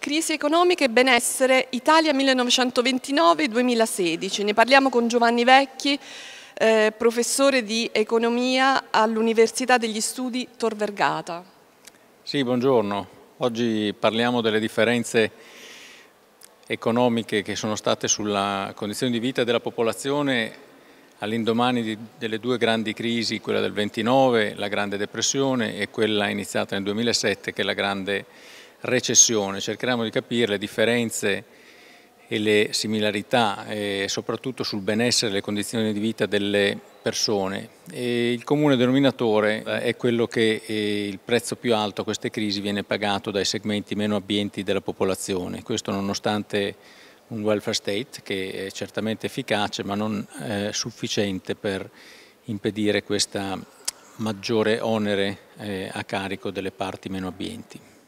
Crisi economica e benessere Italia 1929-2016. Ne parliamo con Giovanni Vecchi, eh, professore di economia all'Università degli Studi Tor Vergata. Sì, buongiorno. Oggi parliamo delle differenze economiche che sono state sulla condizione di vita della popolazione all'indomani delle due grandi crisi, quella del 29, la Grande Depressione e quella iniziata nel 2007 che è la Grande recessione. Cercheremo di capire le differenze e le similarità, e eh, soprattutto sul benessere e le condizioni di vita delle persone. E il comune denominatore eh, è quello che eh, il prezzo più alto a queste crisi viene pagato dai segmenti meno abbienti della popolazione, questo nonostante un welfare state che è certamente efficace ma non sufficiente per impedire questo maggiore onere a carico delle parti meno abbienti.